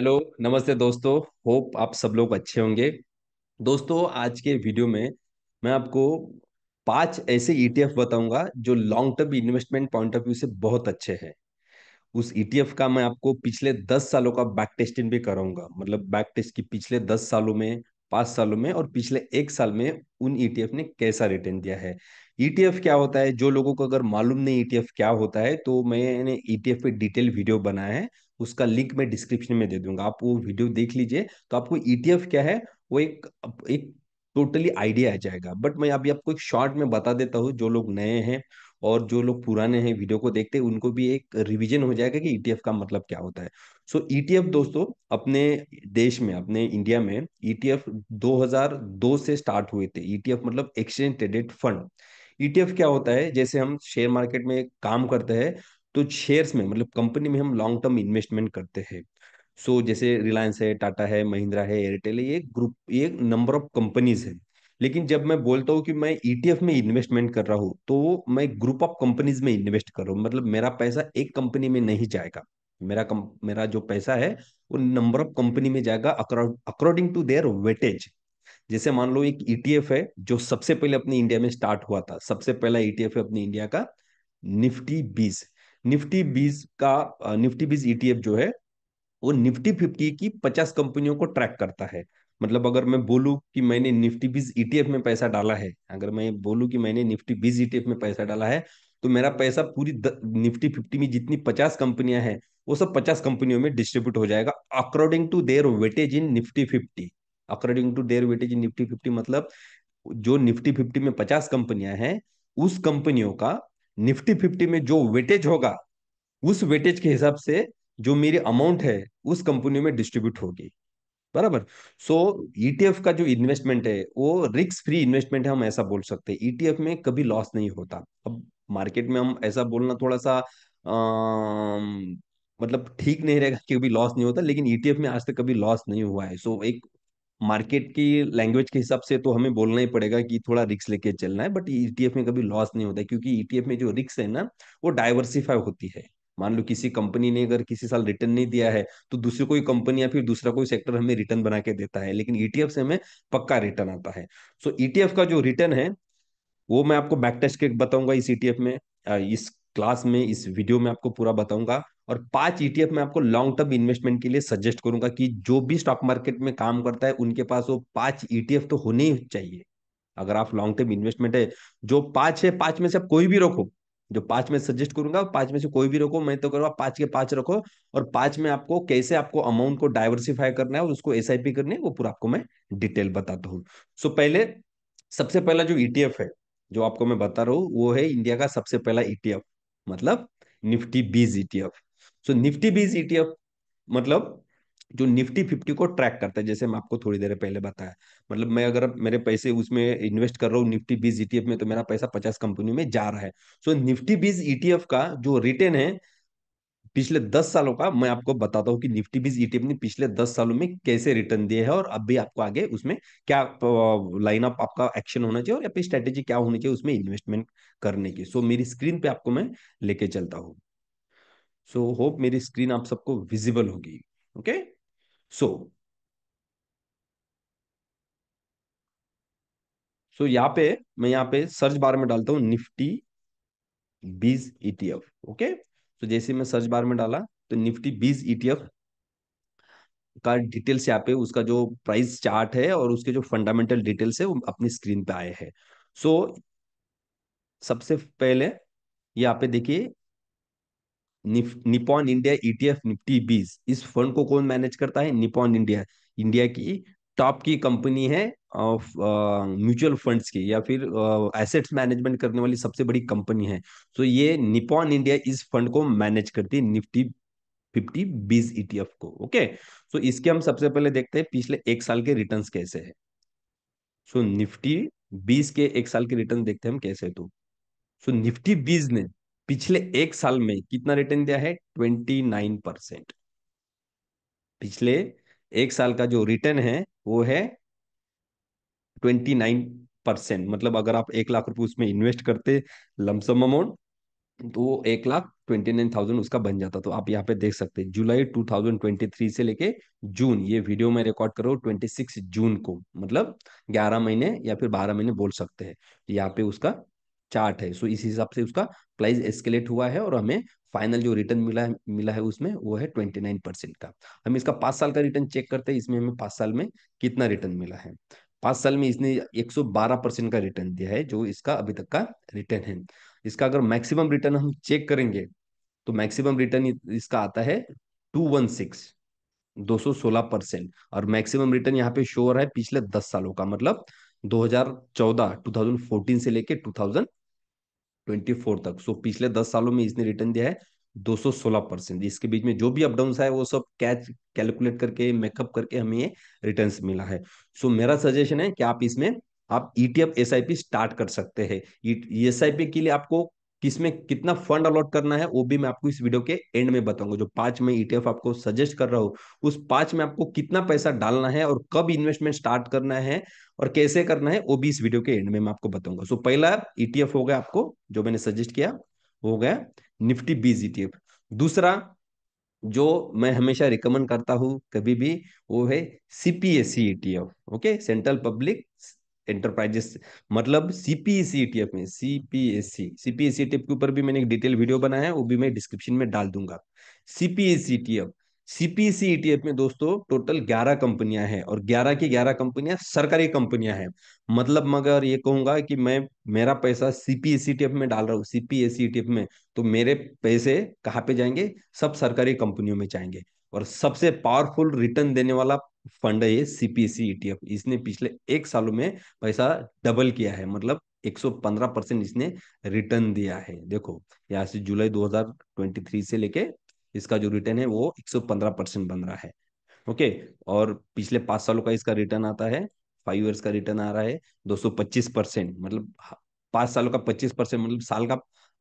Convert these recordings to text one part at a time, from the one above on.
Hello नमस्ते दोस्तों hope आप सब लोग अच्छे होंगे दोस्तों आज के वीडियो में मैं आपको पांच ऐसे ईटीएफ e बताऊंगा जो long term investment point of view से बहुत अच्छे हैं उस ईटीएफ e का मैं आपको पिछले दस सालों का बैक टेस्टिंग भी कराऊंगा मतलब बैक टेस्ट की पिछले दस सालों में पांच सालों में और पिछले एक साल में उन ईटीएफ e ने कैसा रिटर्न दिया है ईटीएफ क्या होता है जो लोगों को अगर मालूम नहीं ईटीएफ क्या होता है तो मैंने ईटीएफ पे डिटेल वीडियो बनाया है उसका लिंक मैं डिस्क्रिप्शन में दे दूंगा आप वो वीडियो देख लीजिए तो आपको ईटीएफ e क्या है वो एक एक टोटली आइडिया आ जाएगा बट मैं अभी आपको एक शॉर्ट में बता देता हूँ जो लोग नए हैं और जो लोग पुराने हैं वीडियो को देखते हैं उनको भी एक रिवीजन हो जाएगा कि ईटीएफ e का मतलब क्या होता है सो so, ईटीएफ e दोस्तों अपने देश में अपने इंडिया में ईटीएफ 2002 से स्टार्ट हुए थे ईटीएफ मतलब एक्सचेंज ट्रेडेड फंड ईटीएफ क्या होता है जैसे हम शेयर मार्केट में काम करते हैं तो शेयर्स में मतलब कंपनी में हम लॉन्ग टर्म इन्वेस्टमेंट करते हैं सो so, जैसे रिलायंस है टाटा है महिंद्रा है एयरटेल है ये ग्रुप ये नंबर ऑफ कंपनीज है लेकिन जब मैं बोलता हूँ कि मैं ईटीएफ e में इन्वेस्टमेंट कर रहा हूँ तो मैं ग्रुप ऑफ कंपनीज में इन्वेस्ट कर रहा हूँ मतलब मेरा पैसा एक कंपनी में नहीं जाएगा मेरा कम, मेरा जो पैसा है वो नंबर ऑफ कंपनी में जाएगा अकॉर्डिंग टू देयर वेटेज जैसे मान लो एक ईटीएफ e है जो सबसे पहले अपने इंडिया में स्टार्ट हुआ था सबसे पहला ईटीएफ e है अपने इंडिया का निफ्टी बीस निफ्टी बीस का निफ्टी बीस ईटीएफ e जो है वो निफ्टी फिफ्टी की पचास कंपनियों को ट्रैक करता है मतलब अगर मैं बोलूं कि मैंने निफ्टी बीस ईटीएफ e में पैसा डाला है अगर मैं बोलूं कि मैंने निफ्टी बीस ईटीएफ e में पैसा डाला है तो मेरा पैसा पूरी द, निफ्टी फिफ्टी में जितनी पचास कंपनियां हैं वो सब पचास कंपनियों में डिस्ट्रीब्यूट हो जाएगा according to their weightage in Nifty fifty according to their weightage in Nifty fifty मतलब जो निफ्टी फिफ्टी में पचास कंपनियां हैं उस कंपनियों का निफ्टी फिफ्टी में जो वेटेज होगा उस वेटेज के हिसाब से जो मेरी अमाउंट है उस कंपनी में डिस्ट्रीब्यूट होगी बराबर सो so, ईटीएफ e का जो इन्वेस्टमेंट है वो रिस्क फ्री इन्वेस्टमेंट है हम ऐसा बोल सकते हैं ईटीएफ e में कभी लॉस नहीं होता अब मार्केट में हम ऐसा बोलना थोड़ा सा आ, मतलब ठीक नहीं रहेगा कि कभी लॉस नहीं होता लेकिन ईटीएफ e में आज तक कभी लॉस नहीं हुआ है सो so, एक मार्केट की लैंग्वेज के हिसाब से तो हमें बोलना ही पड़ेगा कि थोड़ा रिक्स लेके चलना है बट ईटीएफ e में कभी लॉस नहीं होता क्योंकि ईटीएफ e में जो रिक्स है ना वो डाइवर्सिफाई होती है मान लो किसी कंपनी ने अगर किसी साल रिटर्न नहीं दिया है तो दूसरी कोई कंपनी या फिर दूसरा कोई सेक्टर हमें रिटर्न बना के देता है लेकिन ईटीएफ e से हमें पक्का रिटर्न आता है सो so, ईटीएफ का जो रिटर्न है वो मैं आपको बैक टेस्ट के बताऊंगा इस ईटीएफ में इस क्लास में इस वीडियो में आपको पूरा बताऊंगा और पांच ईटीएफ e में आपको लॉन्ग टर्म इन्वेस्टमेंट के लिए सजेस्ट करूंगा कि जो भी स्टॉक मार्केट में काम करता है उनके पास वो पांच ईटीएफ e तो होने ही चाहिए अगर आप लॉन्ग टर्म इन्वेस्टमेंट है जो पांच है पांच में से आप कोई भी रखो जो पांच में सजेस्ट करूंगा पांच में से कोई भी रखो मैं तो करूंगा पांच के पांच रखो और पांच में आपको कैसे आपको अमाउंट को डाइवर्सिफाई करना है और उसको एस करनी है वो पूरा आपको मैं डिटेल बताता हूँ सो पहले सबसे पहला जो ईटीएफ e है जो आपको मैं बता रहा हूँ वो है इंडिया का सबसे पहला ईटीएफ मतलब Nifty BeES ETF so Nifty BeES ETF मतलब जो निफ्टी फिफ्टी को ट्रैक करता है जैसे मैं आपको थोड़ी देर पहले बताया मतलब मैं अगर मेरे पैसे उसमें इन्वेस्ट कर रहा हूँ निफ्टी बीज ईटीएफ में तो मेरा पैसा पचास कंपनी में जा रहा है सो निफ्टी बीज ईटीएफ का जो रिटर्न है पिछले दस सालों का मैं आपको बताता हूँ कि निफ्टी बीज ईटीएफ ने पिछले दस सालों में कैसे रिटर्न दिए है और अब भी आपको आगे उसमें क्या लाइन अप आपका एक्शन होना चाहिए और अपनी स्ट्रेटेजी क्या होनी चाहिए उसमें इन्वेस्टमेंट करने की सो मेरी स्क्रीन पे आपको मैं लेके चलता हूँ सो होप मेरी स्क्रीन आप सबको विजिबल होगी ओके सो सो यहाँ पे मैं यहाँ पे सर्च बार में डालता हूँ निफ्टी बीज ईटीएफ ओके तो जैसे मैं सर्च बार में डाला तो निफ्टी बीज ईटीएफ का डिटेल्स यहाँ पे उसका जो प्राइस चार्ट है और उसके जो फंडामेंटल डिटेल्स है वो अपनी स्क्रीन पे आए हैं सो so, सबसे पहले यहाँ पे देखिए Nippon India ETF e Nifty BeES इस फंड को कौन मैनेज करता है निपॉन इंडिया इंडिया की टॉप की कंपनी है ऑफ म्यूचुअल फंड्स की या फिर एसेट्स मैनेजमेंट करने वाली सबसे बड़ी कंपनी है तो ये निपॉन इंडिया इस फंड को मैनेज करती है Nifty fifty BeES ETF e को ओके सो so, इसके हम सबसे पहले देखते हैं पिछले एक साल के रिटर्न्स कैसे है सो so, निफ्टी बीस के एक साल के रिटर्न देखते हैं हम कैसे तो सो so, निफ्टी बीस ने पिछले एक साल में कितना रिटर्न दिया है ट्वेंटी नाइन परसेंट पिछले एक साल का जो रिटर्न है वो है ट्वेंटी नाइन परसेंट मतलब अगर आप एक लाख रुपए उसमें इन्वेस्ट करते लमसम अमाउंट तो वो एक लाख ट्वेंटी नाइन थाउजेंड उसका बन जाता तो आप यहाँ पे देख सकते हैं जुलाई टू थाउजेंड ट्वेंटी थ्री से लेके जून ये वीडियो में रिकॉर्ड करो ट्वेंटी सिक्स जून को मतलब ग्यारह महीने या फिर बारह महीने बोल सकते हैं तो यहाँ पे उसका चार्ट है सो इस हिसाब से उसका प्राइस एस्केलेट हुआ है और हमें फाइनल जो रिटर्न मिला है मिला है उसमें वो है ट्वेंटी नाइन परसेंट का हम इसका पांच साल का रिटर्न चेक करते हैं इसमें हमें पांच साल में कितना रिटर्न मिला है पांच साल में इसने एक सौ बारह परसेंट का रिटर्न दिया है जो इसका अभी तक का रिटर्न है इसका अगर मैक्सिमम रिटर्न हम चेक करेंगे तो मैक्सिमम रिटर्न इसका आता है टू वन सिक्स दो सौ सोलह परसेंट और मैक्सिमम रिटर्न यहाँ पे शोर है पिछले दस सालों का मतलब दो हजार चौदह टू थाउजेंड फोर्टीन से लेके थाउजेंड ट्वेंटी फोर तक सो पिछले दस सालों में इसने रिटर्न दिया है 216 परसेंट इसके बीच में जो भी अपडाउन है वो सब कैच कैलकुलेट करके मेकअप करके हमें ये रिटर्न मिला है सो so, मेरा सजेशन है कि आप इसमें आप ईटीएफ एस स्टार्ट कर सकते हैं एस e के लिए आपको किसमें कितना फंड अलॉट करना है वो भी मैं आपको इस वीडियो के एंड में बताऊंगा जो पांच में ईटीएफ e आपको सजेस्ट कर रहा हूँ उस पांच में आपको कितना पैसा डालना है और कब इन्वेस्टमेंट स्टार्ट करना है और कैसे करना है वो भी इस वीडियो के एंड में मैं आपको बताऊंगा सो पहला ईटीएफ e हो गया आपको जो मैंने सजेस्ट किया हो गया निफ्टी बीज ईटीएफ e दूसरा जो मैं हमेशा रिकमेंड करता हूं कभी भी वो है CPSC ETF okay central public enterprises मतलब सीपीएससी ईटीएफ e e में सीपीएससी सीपीएससी ईटीएफ के ऊपर भी मैंने एक डिटेल वीडियो बनाया है वो भी मैं डिस्क्रिप्शन में डाल दूंगा सीपीएससी ईटीएफ सीपीएससी ईटीएफ में दोस्तों टोटल 11 कंपनियां हैं और 11 की 11 कंपनियां सरकारी कंपनियां हैं मतलब मगर ये कहूंगा कि मैं मेरा पैसा सीपीएससी ईटीएफ e में डाल रहा हूँ सीपीएससी ईटीएफ में तो मेरे पैसे कहाँ पे जाएंगे सब सरकारी कंपनियों में जाएंगे और सबसे पावरफुल रिटर्न देने वाला फंड है ये सीपीसी ईटीएफ e इसने पिछले एक सालों में पैसा डबल किया है मतलब 115 परसेंट इसने रिटर्न दिया है देखो यहाँ से जुलाई 2023 से लेके इसका जो रिटर्न है वो 115 परसेंट बन रहा है ओके और पिछले पांच सालों का इसका रिटर्न आता है फाइव ईयर्स का रिटर्न आ रहा है 225 परसेंट मतलब पांच सालों का 25 परसेंट मतलब साल का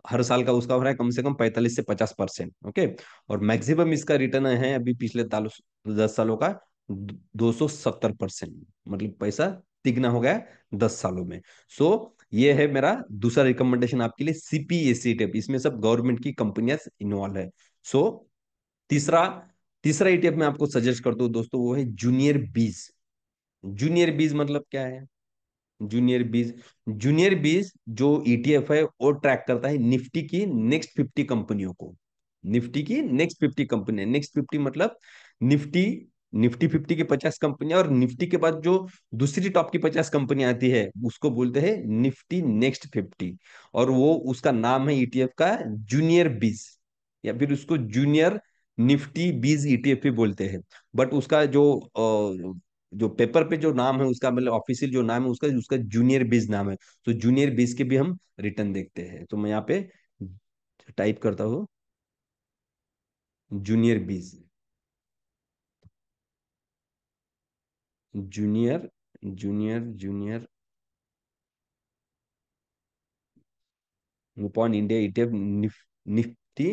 हर साल का उसका हो रहा है कम से कम पैंतालीस से पचास परसेंट ओके और मैक्सिमम इसका रिटर्न है अभी पिछले दस सालों का दो सौ सत्तर परसेंट मतलब पैसा तिगना हो गया दस सालों में सो so, ये है मेरा दूसरा रिकमेंडेशन आपके लिए सीपीएससी टेप e इसमें सब गवर्नमेंट की कंपनियां इन्वॉल्व है सो so, तीसरा तीसरा ईटीएफ e में आपको सजेस्ट करता हूँ दोस्तों वो है जूनियर बीज जूनियर बीज मतलब क्या है जूनियर बीज जूनियर बीज जो ईटीएफ e है वो ट्रैक करता है निफ्टी की नेक्स्ट फिफ्टी कंपनियों को निफ्टी की next fifty company next fifty मतलब निफ्टी निफ्टी फिफ्टी की पचास कंपनियां और निफ्टी के बाद जो दूसरी टॉप की पचास कंपनियां आती है उसको बोलते हैं निफ्टी नेक्स्ट फिफ्टी और वो उसका नाम है ईटीएफ e का जूनियर बीज या फिर उसको junior Nifty BeES ETF e भी बोलते हैं बट उसका जो जो पेपर पे जो नाम है उसका मतलब ऑफिशियल जो नाम है उसका उसका जूनियर बेस नाम है तो जूनियर बेस के भी हम रिटर्न देखते हैं तो मैं यहाँ पे टाइप करता हूं junior BeES junior junior junior Nippon India ETF Nifty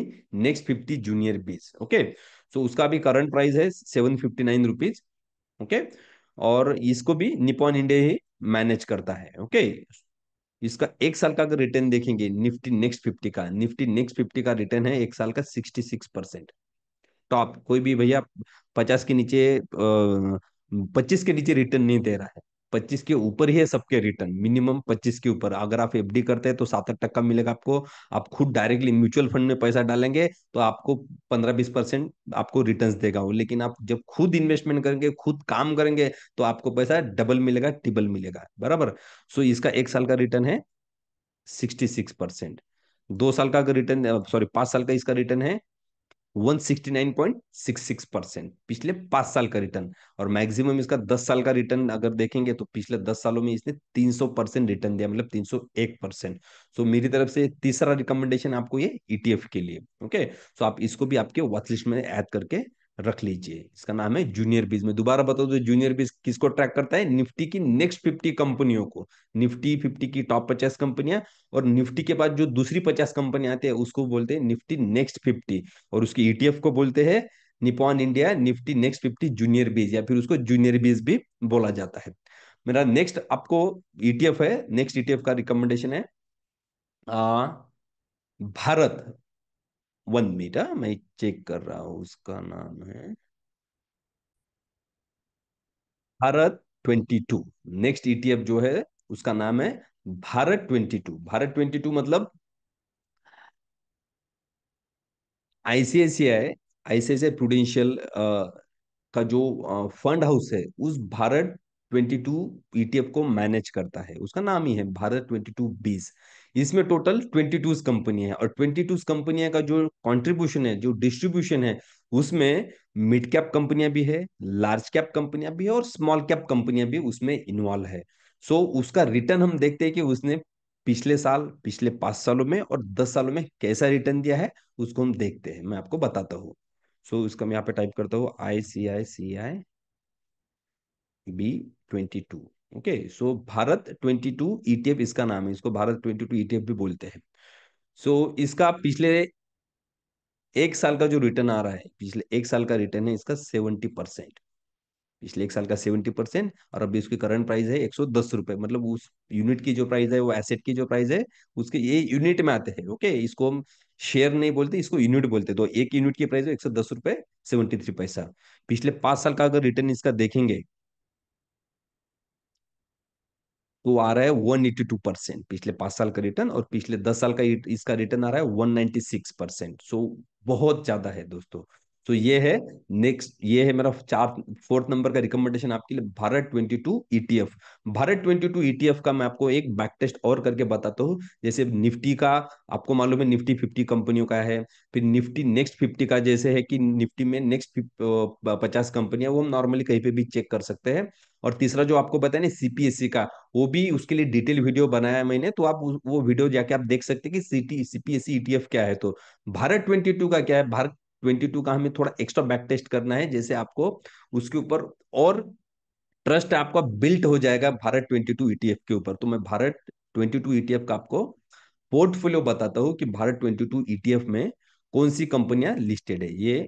next fifty junior BeES okay so उसका भी करंट प्राइस है seven fifty nine rupees okay और इसको भी निपॉन इंडिया ही मैनेज करता है ओके इसका एक साल का अगर रिटर्न देखेंगे निफ्टी नेक्स्ट फिफ्टी का निफ्टी नेक्स्ट फिफ्टी का रिटर्न है एक साल का सिक्सटी सिक्स परसेंट टॉप कोई भी भैया पचास के नीचे पच्चीस के नीचे रिटर्न नहीं दे रहा है पच्चीस के ऊपर ही है सबके रिटर्न मिनिमम पच्चीस के ऊपर अगर आप एफडी करते हैं तो सात आठ टक्का मिलेगा आपको आप खुद डायरेक्टली म्यूचुअल फंड में पैसा डालेंगे तो आपको पंद्रह बीस परसेंट आपको रिटर्न देगा वो लेकिन आप जब खुद इन्वेस्टमेंट करेंगे खुद काम करेंगे तो आपको पैसा डबल मिलेगा ट्रिपल मिलेगा बराबर सो इसका एक साल का रिटर्न है सिक्सटी सिक्स परसेंट दो साल का रिटर्न सॉरी पांच साल का इसका रिटर्न है 169.66 परसेंट पिछले पांच साल का रिटर्न और मैक्सिमम इसका दस साल का रिटर्न अगर देखेंगे तो पिछले दस सालों में इसने 300 परसेंट रिटर्न दिया मतलब 301 परसेंट सो मेरी तरफ से तीसरा रिकमेंडेशन आपको ये ईटीएफ e के लिए ओके सो आप इसको भी आपके वॉचलिस्ट में ऐड करके रख लीजिए इसका नाम है जूनियर बीज में दोबारा बता दो जूनियर बीज किसको ट्रैक करता है निफ्टी की नेक्स्ट फिफ्टी कंपनियों को निफ्टी फिफ्टी की टॉप पचास कंपनियां और निफ्टी के बाद जो दूसरी पचास कंपनियां आती है उसको बोलते हैं निफ्टी नेक्स्ट फिफ्टी और उसकी ईटीएफ e को बोलते हैं Nippon India Nifty next fifty junior BeES या फिर उसको जूनियर बीज भी बोला जाता है मेरा नेक्स्ट आपको ईटीएफ e है नेक्स्ट ईटीएफ e का रिकमेंडेशन है आ, भारत वन मीटर मैं चेक कर रहा हूं उसका नाम है Bharat twenty two next ETF जो है उसका नाम है Bharat twenty two Bharat twenty two मतलब आईसीआईसीआई आईसीआईसीआई प्रूडेंशियल का जो फंड हाउस है उस भारत ट्वेंटी टू ईटीएफ को मैनेज करता है उसका नाम ही है भारत ट्वेंटी टू बीस इसमें टोटल ट्वेंटी टूज कंपनी है और ट्वेंटी टूज कंपनियां का जो कंट्रीब्यूशन है जो डिस्ट्रीब्यूशन है उसमें मिड कैप कंपनियां भी है लार्ज कैप कंपनियां भी है और स्मॉल कैप कंपनियां भी उसमें इन्वॉल्व है सो so, उसका रिटर्न हम देखते हैं कि उसने पिछले साल पिछले पांच सालों में और दस सालों में कैसा रिटर्न दिया है उसको हम देखते हैं मैं आपको बताता हूँ सो so, इसका मैं यहाँ पे टाइप करता हूँ I C I C I B twenty two okay okay, so so Bharat 22 ETF इसका नाम है इसको भारत 22 ईटीएफ भी बोलते हैं सो so, इसका पिछले एक साल का जो रिटर्न आ रहा है पिछले एक साल का रिटर्न है इसका 70 परसेंट पिछले एक साल का 70 परसेंट और अभी उसकी करंट प्राइस है एक सौ दस रुपए मतलब उस यूनिट की जो प्राइस है वो एसेट की जो प्राइस है उसके ये यूनिट में आते हैं ओके okay? इसको हम शेयर नहीं बोलते इसको यूनिट बोलते तो एक यूनिट की प्राइस है एक सौ दस रुपए सेवेंटी थ्री पैसा पिछले पांच साल का अगर रिटर्न इसका देखेंगे तो आ रहा है वन एट्टी टू परसेंट पिछले पांच साल का रिटर्न और पिछले दस साल का इसका रिटर्न आ रहा है one ninety six percent so बहुत ज्यादा है दोस्तों तो ये है नेक्स्ट ये है मेरा चार फोर्थ नंबर का रिकमेंडेशन आपके लिए Bharat 22 ETF e Bharat 22 ETF e का मैं आपको एक बैक टेस्ट और करके बताता हूँ जैसे निफ्टी का आपको मालूम है निफ्टी 50 कंपनियों का है फिर निफ्टी नेक्स्ट 50 का जैसे है कि निफ्टी में नेक्स्ट पचास कंपनियां वो हम नॉर्मली कहीं पे भी चेक कर सकते हैं और तीसरा जो आपको बताया ना सीपीएससी का वो भी उसके लिए डिटेल वीडियो बनाया है मैंने तो आप वो वीडियो जाके आप देख सकते हैं कि सीटी सीपीएससी ईटीएफ क्या है तो भारत ट्वेंटी टू का क्या है भारत ट्वेंटी टू का हमें थोड़ा एक्स्ट्रा बैक टेस्ट करना है जैसे आपको उसके ऊपर और ट्रस्ट आपका बिल्ट हो जाएगा भारत ट्वेंटी टू ईटीएफ के ऊपर तो मैं भारत ट्वेंटी टू ईटीएफ का आपको पोर्टफोलियो बताता हूँ कि भारत ट्वेंटी टू ईटीएफ में कौन सी कंपनियां लिस्टेड है ये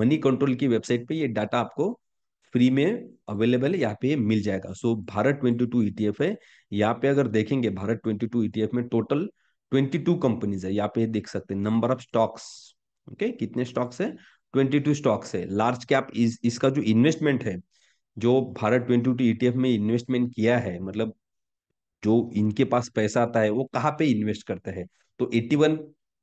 मनी कंट्रोल की वेबसाइट पे ये डाटा आपको फ्री में अवेलेबल है यहाँ पे मिल जाएगा so so, Bharat two ETF e है यहाँ पे अगर देखेंगे भारत ट्वेंटी टू ईटीएफ में टोटल ट्वेंटी टू कंपनीज है यहाँ पे देख सकते हैं नंबर ऑफ स्टॉक्स ओके कितने स्टॉक्स है ट्वेंटी टू स्टॉक्स है लार्ज कैप इस, इसका जो इन्वेस्टमेंट है जो भारत ट्वेंटी टू ईटीएफ में इन्वेस्टमेंट किया है मतलब जो इनके पास पैसा आता है वो कहाँ पे इन्वेस्ट करते हैं तो eighty one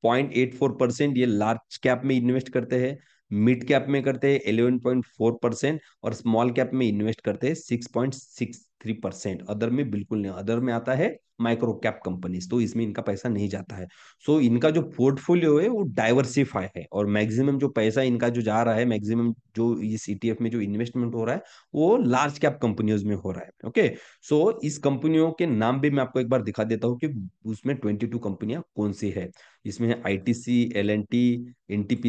point eight four percent ये लार्ज कैप में इन्वेस्ट करते हैं मिड कैप में करते हैं 11.4 परसेंट और स्मॉल कैप में इन्वेस्ट करते हैं 6.6 थ्री परसेंट अदर में बिल्कुल नहीं अदर में आता है माइक्रो कैप कंपनीज तो इसमें इनका पैसा नहीं जाता है सो so, इनका जो पोर्टफोलियो है वो डाइवर्सिफाई है और मैक्सिमम जो पैसा इनका जो जा रहा है मैक्सिमम जो इस ईटीएफ e में जो इन्वेस्टमेंट हो रहा है वो लार्ज कैप कंपनियों में हो रहा है ओके okay? सो so, इस कंपनियों के नाम भी मैं आपको एक बार दिखा देता हूँ कि उसमें ट्वेंटी टू कंपनियां कौन सी है इसमें I T C L N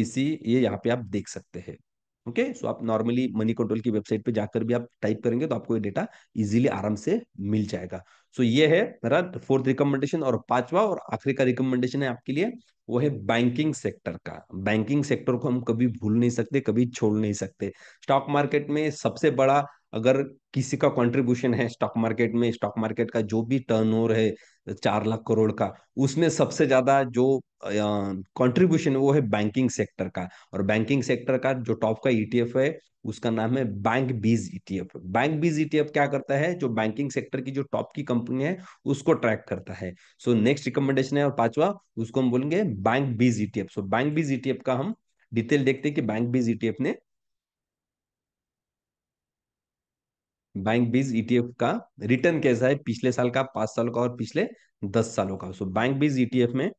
C ये यहाँ पे आप देख सकते हैं ओके okay? सो so आप नॉर्मली मनी कंट्रोल की वेबसाइट पे जाकर भी आप टाइप करेंगे तो आपको ये डेटा इजीली आराम से मिल जाएगा सो ये है मेरा फोर्थ रिकमेंडेशन और पांचवा और आखिरी का रिकमेंडेशन है आपके लिए वो है बैंकिंग सेक्टर का बैंकिंग सेक्टर को हम कभी भूल नहीं सकते कभी छोड़ नहीं सकते स्टॉक मार्केट में सबसे बड़ा अगर किसी का कंट्रीब्यूशन है स्टॉक मार्केट में स्टॉक मार्केट का जो भी टर्नओवर है चार लाख करोड़ का उसमें सबसे ज्यादा जो कंट्रीब्यूशन वो है बैंकिंग सेक्टर का और बैंकिंग सेक्टर का जो टॉप का ईटीएफ e है उसका नाम है bank BeES ETF e bank BeES ETF e क्या करता है जो बैंकिंग सेक्टर की जो टॉप की कंपनी है उसको ट्रैक करता है सो नेक्स्ट रिकमेंडेशन है और पांचवा उसको हम बोलेंगे bank BeES ETF e so bank BeES ETF का हम डिटेल देखते हैं कि बैंक बीज ईटीएफ ने बैंक बीज ईटीएफ का रिटर्न कैसा है पिछले साल का पांच साल का और पिछले दस सालों का सो बैंक बीज ईटीएफ में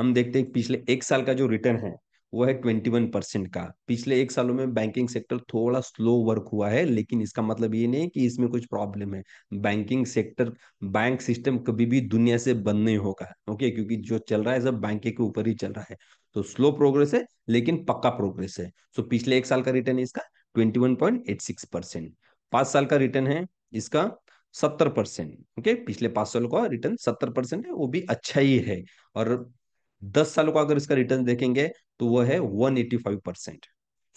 हम देखते हैं पिछले एक साल का जो रिटर्न है वो है ट्वेंटी वन परसेंट का पिछले एक सालों में बैंकिंग सेक्टर थोड़ा स्लो वर्क हुआ है लेकिन इसका मतलब ये नहीं कि इसमें कुछ प्रॉब्लम है बैंकिंग सेक्टर बैंक सिस्टम कभी भी दुनिया से बंद नहीं होगा ओके क्योंकि जो चल रहा है सब बैंक के ऊपर ही चल रहा है तो स्लो प्रोग्रेस है लेकिन पक्का प्रोग्रेस है सो तो पिछले एक साल का रिटर्न इसका twenty one point eight six percent पांच साल का रिटर्न है इसका सत्तर परसेंट ओके पिछले पांच साल का रिटर्न सत्तर परसेंट है वो भी अच्छा ही है और दस सालों का अगर इसका रिटर्न देखेंगे तो वह है one eighty five percent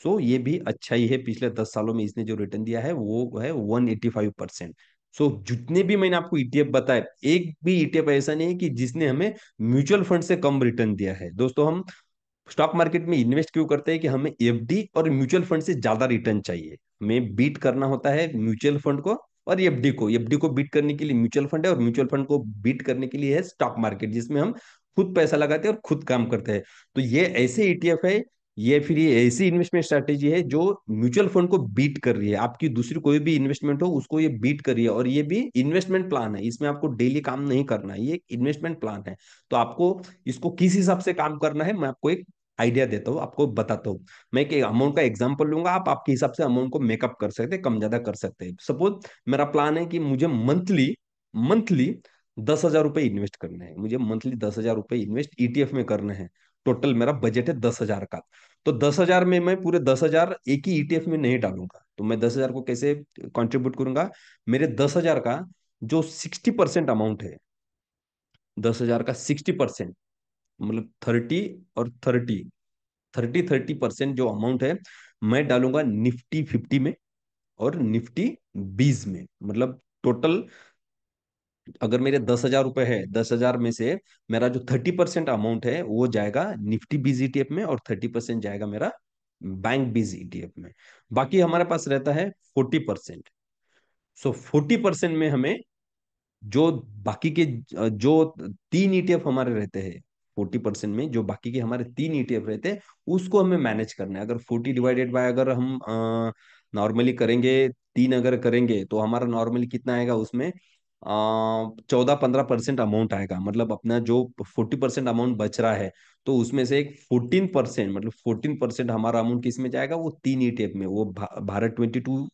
so ये भी अच्छा ही है पिछले दस सालों में इसने जो रिटर्न दिया है वो है one eighty five percent so जितने भी मैंने आपको ईटीएफ e बताए एक भी ईटीएफ e ऐसा नहीं है कि जिसने हमें म्यूचुअल फंड से कम रिटर्न दिया है दोस्तों हम स्टॉक मार्केट में इन्वेस्ट क्यों करते हैं कि हमें एफडी और म्यूचुअल फंड से ज्यादा रिटर्न चाहिए हमें बीट करना होता है म्यूचुअल फंड को और एफडी को एफडी को बीट करने के लिए म्यूचुअल फंड है और म्यूचुअल फंड को बीट करने के लिए है स्टॉक मार्केट जिसमें हम खुद पैसा लगाते हैं और खुद काम करते हैं तो ये ऐसे ईटीएफ e है ये फिर ये ऐसी इन्वेस्टमेंट स्ट्रैटेजी है जो म्यूचुअल फंड को बीट कर रही है आपकी दूसरी कोई भी इन्वेस्टमेंट हो उसको ये बीट कर रही है और ये भी इन्वेस्टमेंट प्लान है इसमें आपको डेली काम नहीं करना है ये एक इन्वेस्टमेंट प्लान है तो आपको इसको किस हिसाब से काम करना है मैं आपको एक आइडिया देता हूँ आपको बताता हूँ मैं एक अमाउंट का एग्जाम्पल लूंगा आप आपके हिसाब से अमाउंट को मेकअप कर सकते कम ज्यादा कर सकते हैं सपोज मेरा प्लान है कि मुझे मंथली मंथली दस हजार रुपए इन्वेस्ट करने हैं मुझे मंथली दस हजार रुपए इन्वेस्ट ईटीएफ e में करने हैं टोटल मेरा बजट है दस हजार का तो दस हजार में मैं पूरे दस हजार एक ही ईटीएफ e में नहीं डालूंगा तो मैं दस हजार को कैसे कंट्रीब्यूट करूंगा मेरे दस हजार का जो सिक्सटी परसेंट अमाउंट है दस हजार का सिक्सटी परसेंट मतलब थर्टी और थर्टी थर्टी थर्टी परसेंट जो अमाउंट है मैं डालूंगा निफ्टी फिफ्टी में और निफ्टी बीस में मतलब टोटल अगर मेरे दस हजार रुपए है दस हजार में से मेरा जो थर्टी परसेंट अमाउंट है वो जाएगा निफ्टी बीजी टी e में और थर्टी परसेंट जाएगा मेरा बैंक बीजी टी e में बाकी हमारे पास रहता है forty percent so forty percent में हमें जो बाकी के जो तीन ईटीएफ e हमारे रहते हैं फोर्टी परसेंट में जो बाकी के हमारे तीन ईटीएफ रहते हैं उसको हमें मैनेज करना है अगर फोर्टी डिवाइडेड बाय अगर हम नॉर्मली करेंगे तीन अगर करेंगे तो हमारा नॉर्मली कितना आएगा उसमें चौदह पंद्रह परसेंट अमाउंट आएगा मतलब अपना जो फोर्टी परसेंट अमाउंट बच रहा है तो उसमें से एक फोर्टीन परसेंट मतलब फोर्टीन परसेंट हमारा अमाउंट किस में जाएगा वो तीन ई e में वो भा, भारत ट्वेंटी टू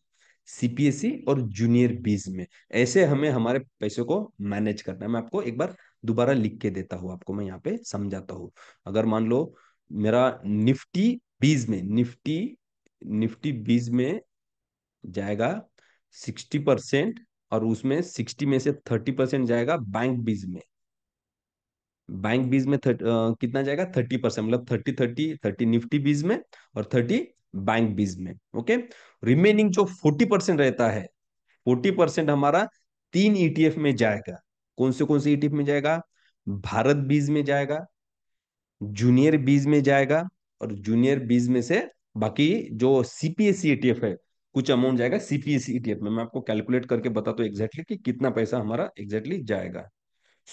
सीपीएससी और जूनियर बीस e में ऐसे हमें हमारे पैसे को मैनेज करना है मैं आपको एक बार दोबारा लिख के देता हूँ आपको मैं यहाँ पे समझाता हूँ अगर मान लो मेरा निफ्टी बीज e में निफ्टी निफ्टी बीज में जाएगा सिक्सटी परसेंट और उसमें सिक्सटी में से थर्टी परसेंट जाएगा बैंक बीज में बैंक बीज में थर्ट, आ, कितना जाएगा थर्टी परसेंट मतलब thirty thirty thirty Nifty BeES में और थर्टी बैंक बीज में ओके रिमेनिंग जो फोर्टी परसेंट रहता है फोर्टी परसेंट हमारा तीन ईटीएफ e में जाएगा कौन से कौन से ईटीएफ e में जाएगा भारत बीज में जाएगा जूनियर बीज में जाएगा और जूनियर बीज में से बाकी जो सीपीएससी ईटीएफ e है कुछ अमाउंट जाएगा सीपीएस ईटीएफ e e में मैं आपको कैलकुलेट करके बताता हूँ एग्जैक्टली कि कितना पैसा हमारा एग्जैक्टली जाएगा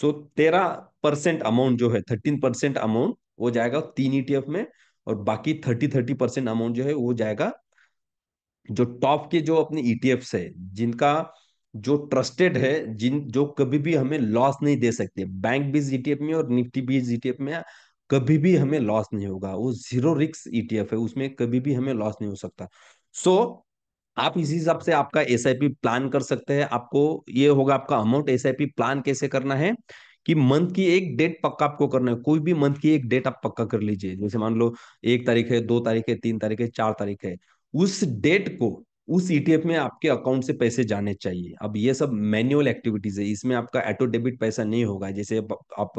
सो तेरह परसेंट अमाउंट जो है थर्टीन परसेंट अमाउंट वो जाएगा तीन ईटीएफ e में और बाकी थर्टी थर्टी परसेंट अमाउंट जो है वो जाएगा जो टॉप के जो अपने ईटीएफ है जिनका जो ट्रस्टेड है जिन जो कभी भी हमें लॉस नहीं दे सकते बैंक बीज ईटीएफ में और निफ्टी बीज ईटीएफ में कभी भी हमें लॉस नहीं होगा वो जीरो रिक्स ईटीएफ है उसमें कभी भी हमें लॉस नहीं हो सकता सो so, आप इसी हिसाब से आपका एस प्लान कर सकते हैं आपको ये होगा आपका अमाउंट एस प्लान कैसे करना है कि मंथ की एक डेट पक्का आपको करना है कोई भी मंथ की एक डेट आप पक्का कर लीजिए जैसे मान लो एक तारीख है दो तारीख है तीन तारीख है चार तारीख है उस डेट को उस ईटीएफ e में आपके अकाउंट से पैसे जाने चाहिए अब ये सब मैन्युअल एक्टिविटीज है इसमें आपका ऑटो डेबिट पैसा नहीं होगा जैसे आप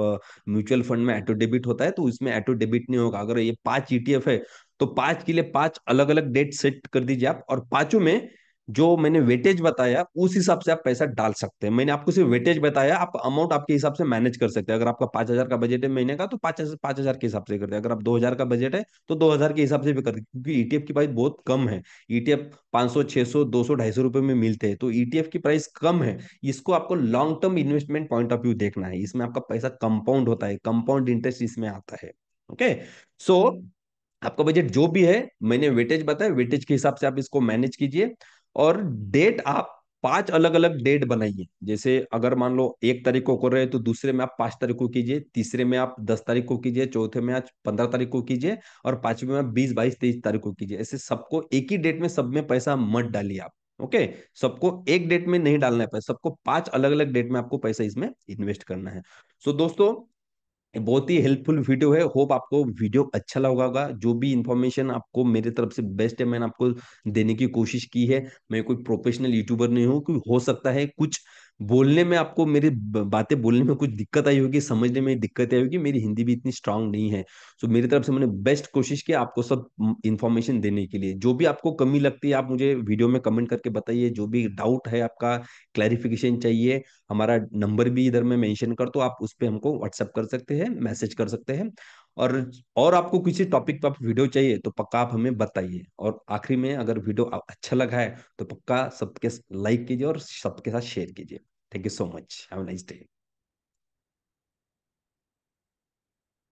म्यूचुअल फंड में ऑटो डेबिट होता है तो इसमें ऑटो डेबिट नहीं होगा अगर ये पांच ईटीएफ e है तो पांच के लिए पांच अलग अलग डेट सेट कर दीजिए आप और पांचों में जो मैंने वेटेज बताया उस हिसाब से आप पैसा डाल सकते हैं मैंने आपको सिर्फ वेटेज बताया आप अमाउंट आपके हिसाब से मैनेज कर सकते हैं अगर आपका पांच हजार का बजट है महीने का तो पांच हजार पांच हजार के हिसाब से करते हैं अगर आप दो हजार का बजट है तो दो हजार के हिसाब से भी करते हैं क्योंकि ईटीएफ e की प्राइस बहुत कम है ईटीएफ e पांच सौ छह सौ दो सौ ढाई सौ रुपए में मिलते हैं तो ईटीएफ e की प्राइस कम है इसको आपको long term investment point of view देखना है इसमें आपका पैसा कंपाउंड होता है कंपाउंड इंटरेस्ट इसमें आता है ओके सो हम्म। आपका बजट जो भी है मैंने वेटेज बताया वेटेज के हिसाब से आप इसको मैनेज कीजिए और डेट आप पांच अलग अलग डेट बनाइए जैसे अगर मान लो एक तारीख को कर रहे हैं तो दूसरे में आप पांच तारीख को कीजिए तीसरे में आप दस तारीख को कीजिए चौथे में आज पंद्रह तारीख को कीजिए और पांचवे में आप बीस बाईस तेईस तारीख को कीजिए ऐसे सबको एक ही डेट में सब में पैसा मत डालिए आप ओके सबको एक डेट में नहीं डालना है पैसा सबको पांच अलग अलग डेट में आपको पैसा इसमें इन्वेस्ट करना है सो दोस्तों बहुत ही हेल्पफुल वीडियो है होप आपको वीडियो अच्छा लगा होगा जो भी इन्फॉर्मेशन आपको मेरे तरफ से बेस्ट है मैंने आपको देने की कोशिश की है मैं कोई प्रोफेशनल यूट्यूबर नहीं हूँ हो सकता है कुछ बोलने में आपको मेरी बातें बोलने में कुछ दिक्कत आई होगी समझने में दिक्कत आई होगी मेरी हिंदी भी इतनी स्ट्रांग नहीं है सो मेरी तरफ से मैंने बेस्ट कोशिश की आपको सब इन्फॉर्मेशन देने के लिए जो भी आपको कमी लगती है आप मुझे वीडियो में कमेंट करके बताइए जो भी डाउट है आपका क्लैरिफिकेशन चाहिए हमारा नंबर भी इधर में मैंशन कर तो आप उस पर हमको व्हाट्सअप कर सकते हैं मैसेज कर सकते हैं और और आपको किसी टॉपिक पर वीडियो चाहिए तो पक्का आप हमें बताइए और आखिरी में अगर वीडियो अच्छा लगा है तो पक्का सबके लाइक कीजिए और सबके साथ शेयर कीजिए thank you so much have nice day